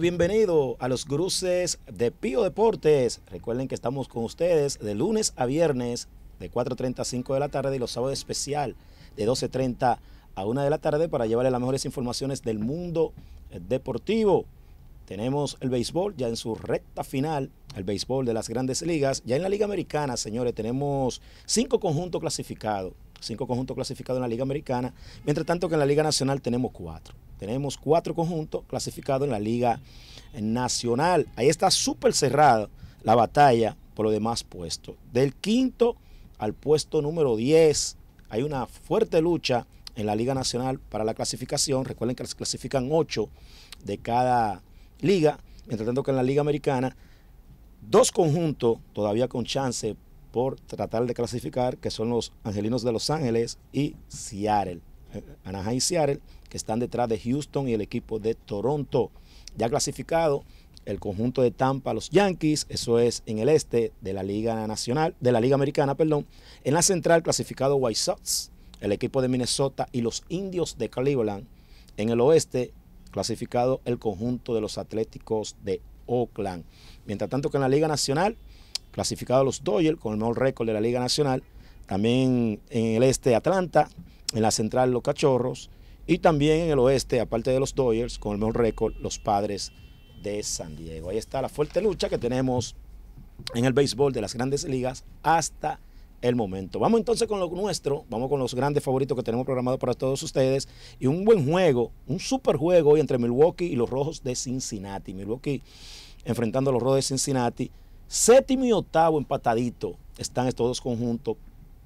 bienvenido a los cruces de Pío Deportes. Recuerden que estamos con ustedes de lunes a viernes de 4.30 a 5 de la tarde y los sábados especial de 12.30 a 1 de la tarde para llevarles las mejores informaciones del mundo eh, deportivo. Tenemos el béisbol ya en su recta final, el béisbol de las grandes ligas. Ya en la Liga Americana, señores, tenemos cinco conjuntos clasificados. Cinco conjuntos clasificados en la Liga Americana. Mientras tanto que en la Liga Nacional tenemos cuatro. Tenemos cuatro conjuntos clasificados en la Liga Nacional. Ahí está súper cerrada la batalla por los demás puestos. Del quinto al puesto número 10 hay una fuerte lucha en la Liga Nacional para la clasificación. Recuerden que se clasifican ocho de cada liga, mientras tanto que en la Liga Americana dos conjuntos todavía con chance por tratar de clasificar, que son los Angelinos de Los Ángeles y Seattle. Anaheim y Seattle, que están detrás de Houston y el equipo de Toronto. Ya clasificado el conjunto de Tampa, los Yankees, eso es en el este de la Liga Nacional, de la Liga Americana, perdón. En la central clasificado White Sox, el equipo de Minnesota y los Indios de Cleveland. En el oeste clasificado el conjunto de los Atléticos de Oakland. Mientras tanto que en la Liga Nacional, clasificado los Dodgers con el mejor récord de la Liga Nacional. También en el este Atlanta, en la central los Cachorros y también en el oeste, aparte de los Doyers, con el mejor récord, los Padres de San Diego. Ahí está la fuerte lucha que tenemos en el béisbol de las grandes ligas hasta el momento. Vamos entonces con lo nuestro, vamos con los grandes favoritos que tenemos programados para todos ustedes y un buen juego, un super juego hoy entre Milwaukee y los Rojos de Cincinnati. Milwaukee enfrentando a los Rojos de Cincinnati. Séptimo y octavo empatadito están estos dos conjuntos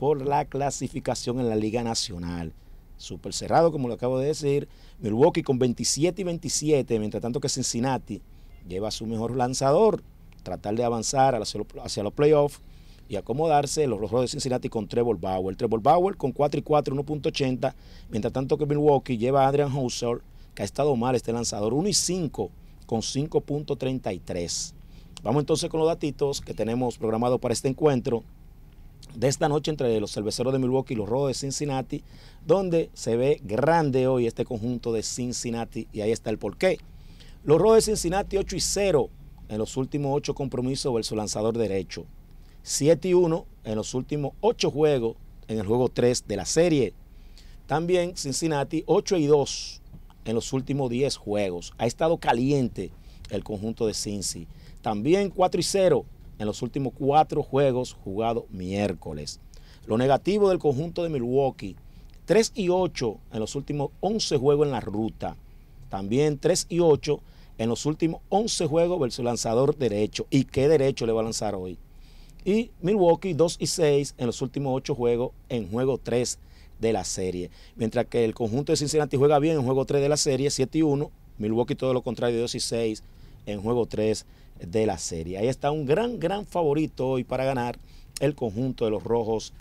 por la clasificación en la Liga Nacional. Súper cerrado, como lo acabo de decir. Milwaukee con 27 y 27, mientras tanto que Cincinnati lleva a su mejor lanzador, tratar de avanzar hacia los playoffs y acomodarse los rojos de Cincinnati con Trevor Bauer. Trevor Bauer con 4 y 4, 1.80, mientras tanto que Milwaukee lleva a Adrian Houser. que ha estado mal este lanzador, 1 y 5 con 5.33. Vamos entonces con los datos que tenemos programados para este encuentro de esta noche entre los cerveceros de Milwaukee y los rojos de Cincinnati, donde se ve grande hoy este conjunto de Cincinnati y ahí está el porqué. Los rojos de Cincinnati 8 y 0 en los últimos 8 compromisos versus lanzador derecho. 7 y 1 en los últimos 8 juegos en el juego 3 de la serie. También Cincinnati 8 y 2 en los últimos 10 juegos. Ha estado caliente el conjunto de Cincy. También 4 y 0 en los últimos cuatro juegos jugados miércoles. Lo negativo del conjunto de Milwaukee, 3 y 8 en los últimos 11 juegos en la ruta. También 3 y 8 en los últimos 11 juegos versus lanzador derecho. ¿Y qué derecho le va a lanzar hoy? Y Milwaukee 2 y 6 en los últimos 8 juegos en juego 3 de la serie. Mientras que el conjunto de Cincinnati juega bien en juego 3 de la serie, 7 y 1. Milwaukee todo lo contrario, 2 y 6 en juego 3 de la serie. Ahí está un gran, gran favorito hoy para ganar el conjunto de los Rojos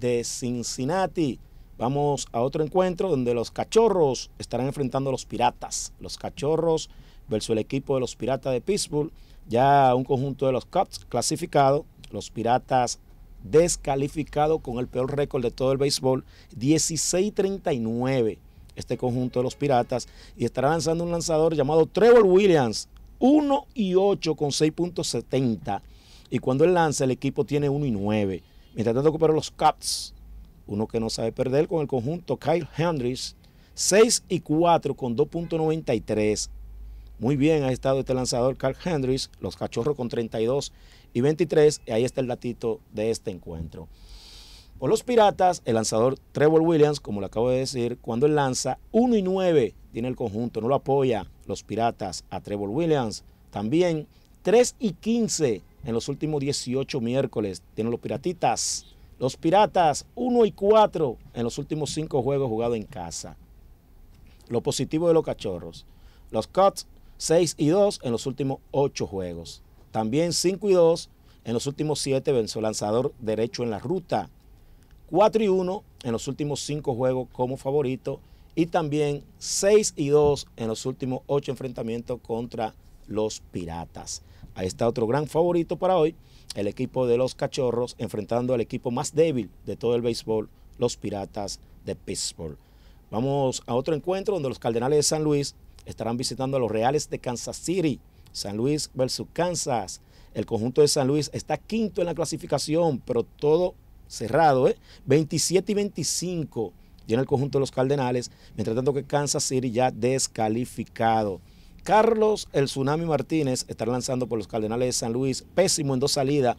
de Cincinnati. Vamos a otro encuentro donde los cachorros estarán enfrentando a los piratas. Los cachorros versus el equipo de los piratas de Pittsburgh. Ya un conjunto de los Cubs clasificado. Los piratas descalificado con el peor récord de todo el béisbol. 16-39 este conjunto de los piratas. Y estará lanzando un lanzador llamado Trevor Williams 1 y 8 con 6.70. Y cuando él lanza, el equipo tiene 1 y 9. Mientras tanto, recupera los Cubs. Uno que no sabe perder con el conjunto Kyle Hendricks. 6 y 4 con 2.93. Muy bien ha estado este lanzador Kyle Hendricks, los cachorros con 32 y 23. Y ahí está el datito de este encuentro. Por los Piratas, el lanzador Trevor Williams, como le acabo de decir, cuando él lanza 1 y 9, tiene el conjunto, no lo apoya los Piratas a Trevor Williams. También 3 y 15 en los últimos 18 miércoles tienen los Piratitas. Los Piratas 1 y 4 en los últimos 5 juegos jugados en casa. Lo positivo de los Cachorros. Los Cuts 6 y 2 en los últimos 8 juegos. También 5 y 2 en los últimos 7 venció lanzador derecho en la ruta. 4 y 1 en los últimos 5 juegos como favorito y también 6 y 2 en los últimos 8 enfrentamientos contra los Piratas. Ahí está otro gran favorito para hoy, el equipo de los Cachorros enfrentando al equipo más débil de todo el béisbol, los Piratas de Pittsburgh. Vamos a otro encuentro donde los Cardenales de San Luis estarán visitando a los Reales de Kansas City. San Luis versus Kansas. El conjunto de San Luis está quinto en la clasificación, pero todo cerrado, 27 ¿eh? y 25 en el conjunto de los Cardenales, mientras tanto que Kansas City ya descalificado. Carlos El Tsunami Martínez estará lanzando por los Cardenales de San Luis, pésimo en dos salidas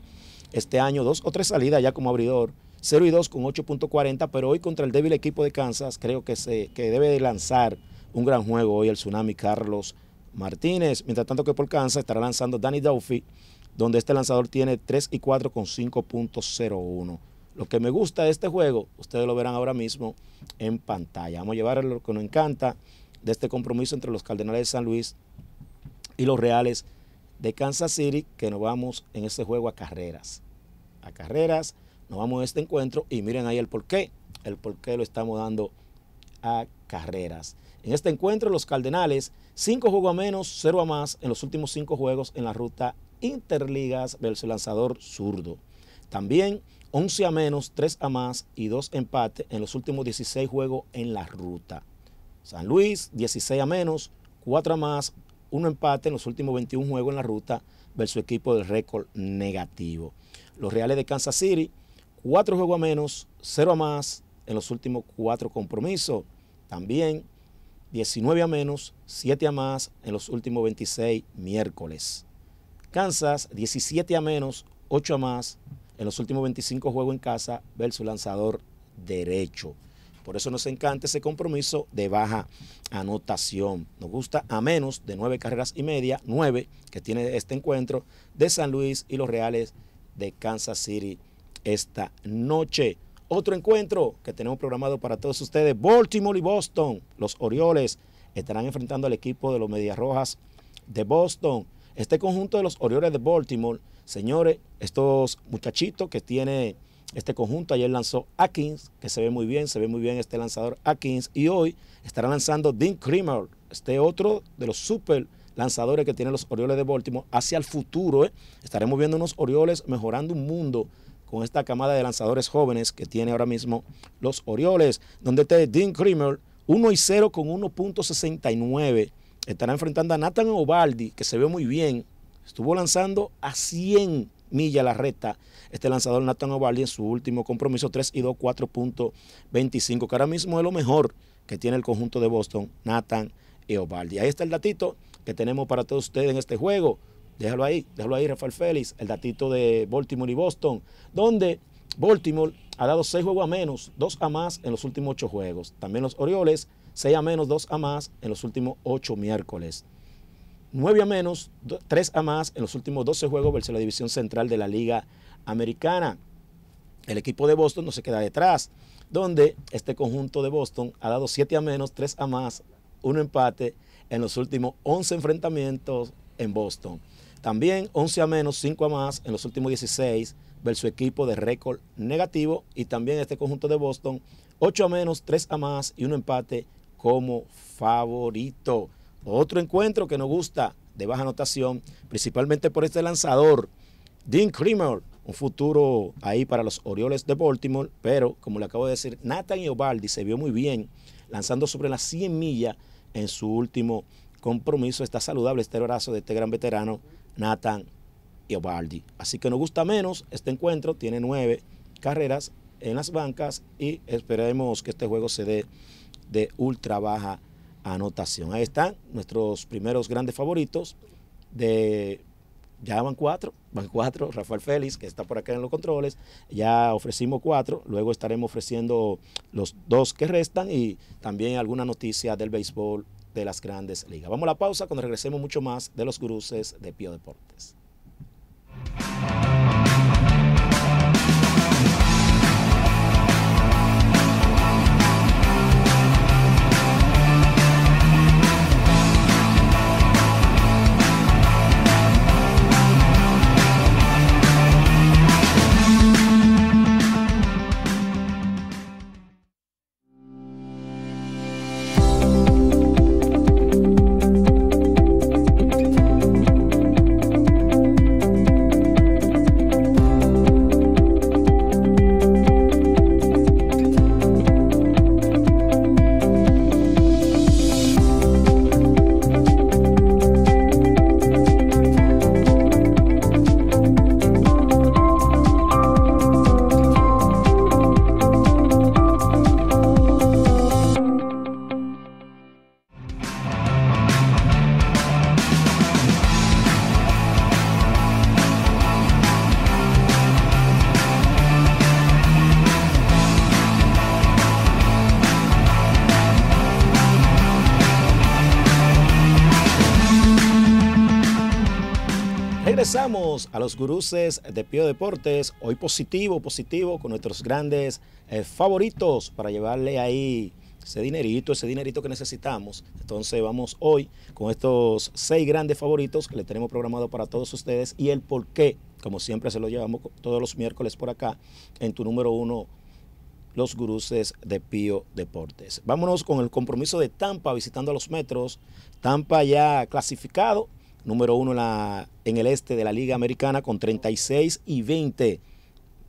este año, dos o tres salidas ya como abridor, 0 y 2 con 8.40, pero hoy contra el débil equipo de Kansas creo que, se, debe de lanzar un gran juego hoy el Tsunami Carlos Martínez, mientras tanto que por Kansas estará lanzando Danny Duffy, donde este lanzador tiene 3 y 4 con 5.01. Lo que me gusta de este juego, ustedes lo verán ahora mismo en pantalla. Vamos a llevar lo que nos encanta de este compromiso entre los Cardenales de San Luis y los Reales de Kansas City, que nos vamos en este juego a carreras. A carreras, nos vamos a este encuentro y miren ahí el porqué. El porqué lo estamos dando a carreras. En este encuentro, los Cardenales, cinco juegos a menos, cero a más en los últimos cinco juegos en la ruta Interligas versus lanzador zurdo. También 11 a menos, 3 a más y 2 empates en los últimos 16 juegos en la ruta. San Luis, 16 a menos, 4 a más, 1 empate en los últimos 21 juegos en la ruta versus equipo del récord negativo. Los Reales de Kansas City, 4 juegos a menos, 0 a más en los últimos 4 compromisos. También 19 a menos, 7 a más en los últimos 26 miércoles. Kansas, 17 a menos, 8 a más en los últimos 25 juegos en casa su lanzador derecho. Por eso nos encanta ese compromiso de baja anotación. Nos gusta a menos de nueve carreras y media, nueve que tiene este encuentro de San Luis y los Reales de Kansas City esta noche. Otro encuentro que tenemos programado para todos ustedes, Baltimore y Boston. Los Orioles estarán enfrentando al equipo de los Medias Rojas de Boston. Este conjunto de los Orioles de Baltimore, señores, estos muchachitos que tiene este conjunto, ayer lanzó Akins que se ve muy bien, se ve muy bien este lanzador Akins y hoy estará lanzando Dean Kramer, este otro de los super lanzadores que tienen los Orioles de Baltimore, hacia el futuro, ¿eh? estaremos viendo unos Orioles mejorando un mundo con esta camada de lanzadores jóvenes que tiene ahora mismo los Orioles, donde está Dean Kremer, 1 y 0 con 1.69 estará enfrentando a Nathan Obaldi, que se ve muy bien. Estuvo lanzando a 100 millas la recta este lanzador Nathan Obaldi en su último compromiso, 3 y 2, 4.25, que ahora mismo es lo mejor que tiene el conjunto de Boston, Nathan y Ovaldi. Ahí está el datito que tenemos para todos ustedes en este juego. Déjalo ahí, déjalo ahí, Rafael Félix, el datito de Baltimore y Boston, donde Baltimore ha dado seis juegos a menos, dos a más en los últimos ocho juegos. También los Orioles 6 a menos, 2 a más en los últimos 8 miércoles. 9 a menos, 3 a más en los últimos 12 juegos versus la división central de la Liga Americana. El equipo de Boston no se queda detrás, donde este conjunto de Boston ha dado 7 a menos, 3 a más, un empate en los últimos 11 enfrentamientos en Boston. También 11 a menos, 5 a más en los últimos 16 versus equipo de récord negativo y también este conjunto de Boston 8 a menos, 3 a más y un empate como favorito. Otro encuentro que nos gusta de baja anotación, principalmente por este lanzador, Dean Kramer, un futuro ahí para los Orioles de Baltimore, pero como le acabo de decir, Nathan Ovaldi se vio muy bien lanzando sobre las 100 millas en su último compromiso. Está saludable este brazo de este gran veterano, Nathan Ovaldi. Así que nos gusta menos este encuentro, tiene nueve carreras en las bancas y esperemos que este juego se dé de ultra baja anotación. Ahí están nuestros primeros grandes favoritos de ya van cuatro, van cuatro, Rafael Félix, que está por acá en los controles, ya ofrecimos cuatro, luego estaremos ofreciendo los dos que restan y también alguna noticia del béisbol de las grandes ligas. Vamos a la pausa cuando regresemos mucho más de los cruces de Pío Deportes. Regresamos a los guruses de Pío Deportes, hoy positivo, positivo, con nuestros grandes eh, favoritos para llevarle ahí ese dinerito, ese dinerito que necesitamos. Entonces vamos hoy con estos seis grandes favoritos que le tenemos programado para todos ustedes y el por qué, como siempre se lo llevamos todos los miércoles por acá, en tu número uno, los guruses de Pío Deportes. Vámonos con el compromiso de Tampa visitando a los metros. Tampa ya clasificado, número uno en, el este de la Liga Americana con 36 y 20.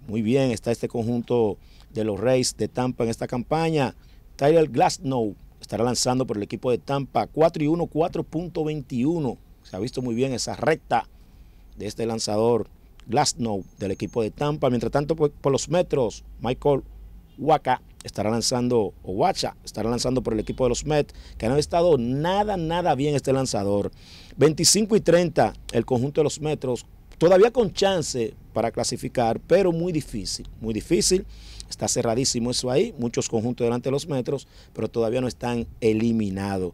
Muy bien, está este conjunto de los Reyes de Tampa en esta campaña. Tyler Glasnow estará lanzando por el equipo de Tampa 4 y 1, 4.21. Se ha visto muy bien esa recta de este lanzador Glasnow del equipo de Tampa. Mientras tanto, por, pues, por los metros, Michael Waka estará lanzando, o Wacha, estará lanzando por el equipo de los Mets, que no ha estado nada, nada bien este lanzador. 25 y 30 el conjunto de los Metros, todavía con chance para clasificar, pero muy difícil, muy difícil. Está cerradísimo eso ahí, muchos conjuntos delante de los Metros, pero todavía no están eliminados.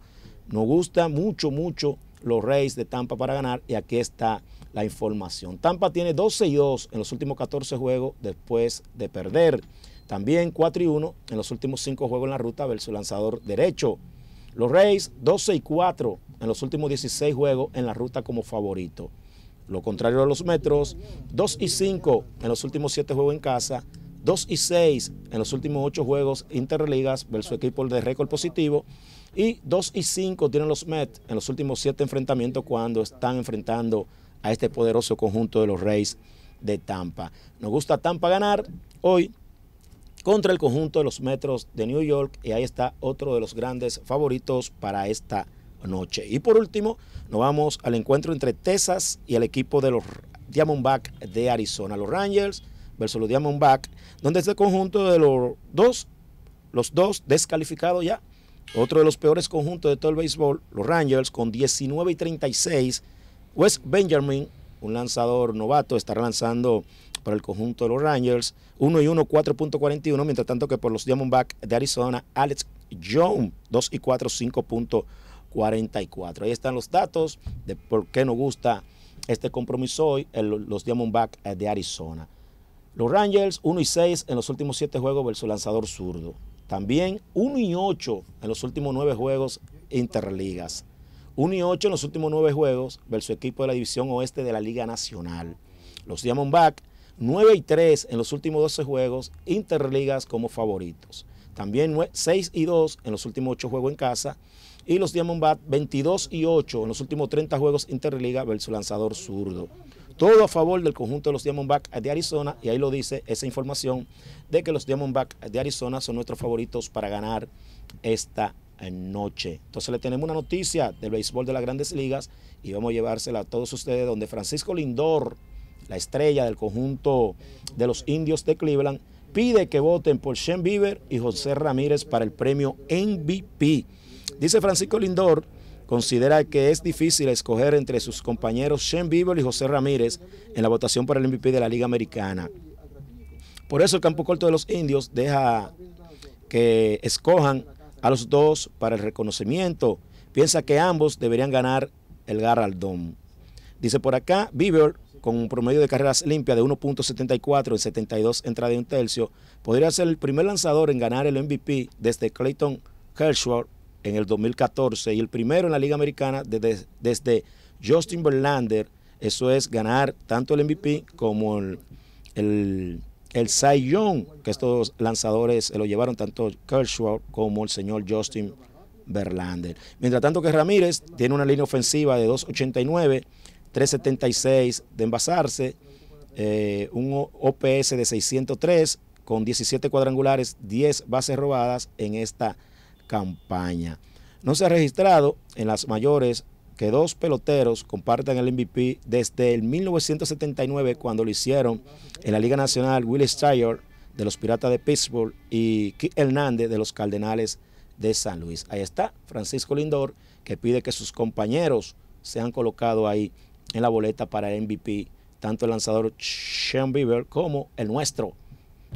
Nos gusta mucho, mucho los Reyes de Tampa para ganar y aquí está la información. Tampa tiene 12 y 2 en los últimos 14 juegos después de perder. También 4 y 1 en los últimos 5 juegos en la ruta versus lanzador derecho. Los Rays 12 y 4 en los últimos 16 juegos en la ruta como favorito. Lo contrario de los Metros, 2 y 5 en los últimos 7 juegos en casa, 2 y 6 en los últimos 8 juegos interligas versus equipo de récord positivo y 2 y 5 tienen los Mets en los últimos 7 enfrentamientos cuando están enfrentando a este poderoso conjunto de los Rays de Tampa. Nos gusta Tampa ganar hoy contra el conjunto de los Metros de New York y ahí está otro de los grandes favoritos para esta noche. Y por último, nos vamos al encuentro entre Texas y el equipo de los Diamondbacks de Arizona, los Rangers versus los Diamondbacks, donde este conjunto de los dos, los dos descalificados ya, otro de los peores conjuntos de todo el béisbol, los Rangers con 19 y 36, Wes Benjamin, un lanzador novato, estará lanzando para el conjunto de los Rangers. 1 y 1, 4.41, mientras tanto que por los Diamondbacks de Arizona, Alex Jones, 2 y 4, 5.44. Ahí están los datos de por qué nos gusta este compromiso hoy, los Diamondbacks eh, de Arizona. Los Rangers 1 y 6 en los últimos 7 juegos versus lanzador zurdo. También 1 y 8 en los últimos 9 juegos interligas. 1 y 8 en los últimos 9 juegos versus equipo de la División Oeste de la Liga Nacional. Los Diamondbacks 9 y 3 en los últimos 12 juegos interligas como favoritos. También 6 y 2 en los últimos 8 juegos en casa. Y los Diamondbacks 22 y 8 en los últimos 30 juegos interliga versus lanzador zurdo. Todo a favor del conjunto de los Diamondbacks de Arizona. Y ahí lo dice esa información de que los Diamondbacks de Arizona son nuestros favoritos para ganar esta eh, noche. Entonces le tenemos una noticia del béisbol de las grandes ligas y vamos a llevársela a todos ustedes donde Francisco Lindor la estrella del conjunto de los indios de Cleveland, pide que voten por Shen Bieber y José Ramírez para el premio MVP. Dice Francisco Lindor, considera que es difícil escoger entre sus compañeros Shen Bieber y José Ramírez en la votación para el MVP de la Liga Americana. Por eso el campo corto de los indios deja que escojan a los dos para el reconocimiento. Piensa que ambos deberían ganar el Garaldón. Dice por acá, Bieber con un promedio de carreras limpias de 1.74 en 72 entradas de un tercio, podría ser el primer lanzador en ganar el MVP desde Clayton Kershaw en el 2014 y el primero en la Liga Americana desde, Justin Verlander. Eso es ganar tanto el MVP como el, el, el Cy Young, que estos lanzadores lo llevaron tanto Kershaw como el señor Justin Verlander. Mientras tanto que Ramírez tiene una línea ofensiva de 2.89 376 de envasarse, eh, un OPS de 603 con 17 cuadrangulares, 10 bases robadas en esta campaña. No se ha registrado en las mayores que dos peloteros compartan el MVP desde el 1979 cuando lo hicieron en la Liga Nacional Willie Trier de los Piratas de Pittsburgh y Keith Hernández de los Cardenales de San Luis. Ahí está Francisco Lindor que pide que sus compañeros sean colocados ahí en la boleta para el MVP, tanto el lanzador Sean Bieber como el nuestro,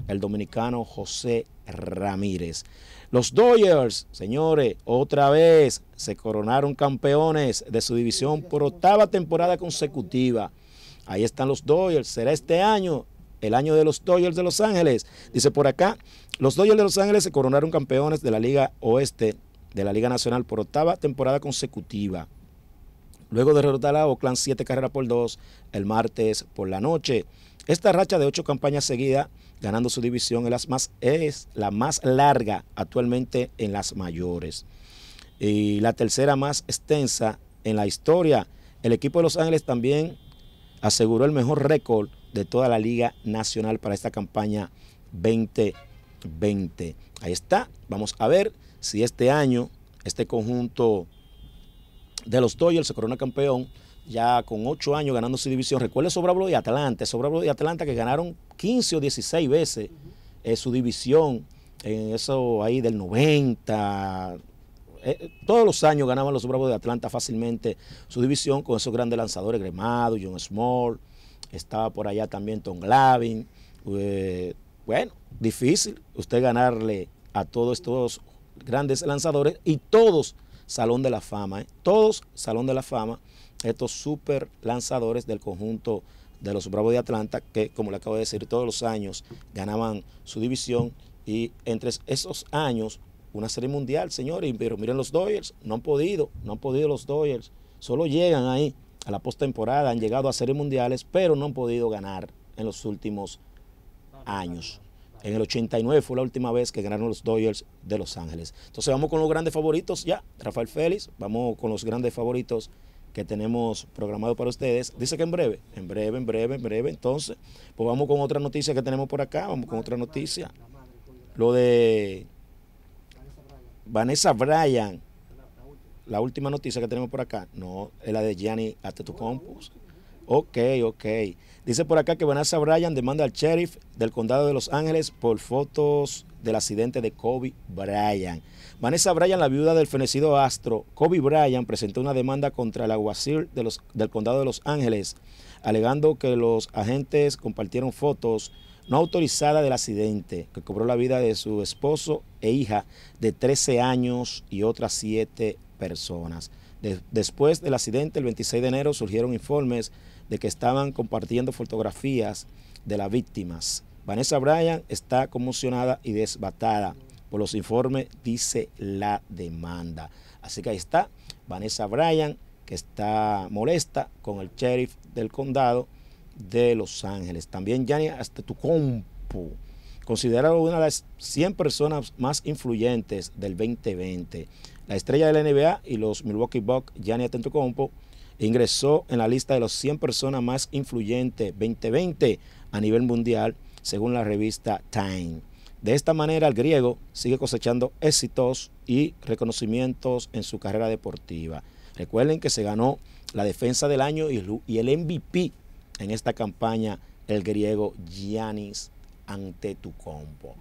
el dominicano José Ramírez. Los Dodgers, señores, otra vez se coronaron campeones de su división por octava temporada consecutiva. Ahí están los Dodgers. Será este año el año de los Dodgers de Los Ángeles. Dice por acá, los Dodgers de Los Ángeles se coronaron campeones de la Liga Oeste, de la Liga Nacional, por octava temporada consecutiva luego de derrotar a Oakland siete carreras por dos el martes por la noche. Esta racha de ocho campañas seguidas ganando su división es la más, es la más larga actualmente en las mayores y la tercera más extensa en la historia. El equipo de Los Ángeles también aseguró el mejor récord de toda la Liga Nacional para esta campaña 2020. Ahí está. Vamos a ver si este año este conjunto de los Dodgers, se corona campeón ya con ocho años ganando su división. Recuerde sobre y Atlanta, sobre y Atlanta que ganaron 15 o 16 veces eh, su división en eso ahí del 90. Eh, todos los años ganaban los Bravos de Atlanta fácilmente su división con esos grandes lanzadores, Gremado, John Small, estaba por allá también Tom Glavin. Eh, bueno, difícil usted ganarle a todos estos grandes lanzadores y todos Salón de la Fama. ¿eh? Todos Salón de la Fama, estos super lanzadores del conjunto de los Bravos de Atlanta, que como le acabo de decir, todos los años ganaban su división y entre esos años una serie mundial, señores, pero miren los Dodgers, no han podido, no han podido los Dodgers, solo llegan ahí a la postemporada, han llegado a series mundiales, pero no han podido ganar en los últimos años. En el 89 fue la última vez que ganaron los Dodgers de Los Ángeles. Entonces vamos con los grandes favoritos ya, Rafael Félix, vamos con los grandes favoritos que tenemos programado para ustedes. Dice que en breve, en breve, en breve, en breve. Entonces, pues vamos con otra noticia que tenemos por acá, vamos con otra noticia. Lo de Vanessa Bryan, la última noticia que tenemos por acá, no, es la de Gianni compus. Ok, ok. Dice por acá que Vanessa Bryan demanda al sheriff del condado de Los Ángeles por fotos del accidente de Kobe Bryan. Vanessa Bryan, la viuda del fenecido astro Kobe Bryan, presentó una demanda contra el aguacil de los, del condado de Los Ángeles, alegando que los agentes compartieron fotos no autorizadas del accidente que cobró la vida de su esposo e hija de 13 años y otras 7 personas. después del accidente, el 26 de enero, surgieron informes de que estaban compartiendo fotografías de las víctimas. Vanessa Bryan está conmocionada y desbatada. Por los informes dice la demanda. Así que ahí está Vanessa Bryan, que está molesta con el sheriff del condado de Los Ángeles. También Yanni hasta tu considerado una de las 100 personas más influyentes del 2020. La estrella de la NBA y los Milwaukee Bucks, Gianni Astetucompo ingresó en la lista de los 100 personas más influyentes 2020 a nivel mundial, según la revista Time. De esta manera, el griego sigue cosechando éxitos y reconocimientos en su carrera deportiva. Recuerden que se ganó la defensa del año y el MVP en esta campaña, el griego Giannis Antetokounmpo.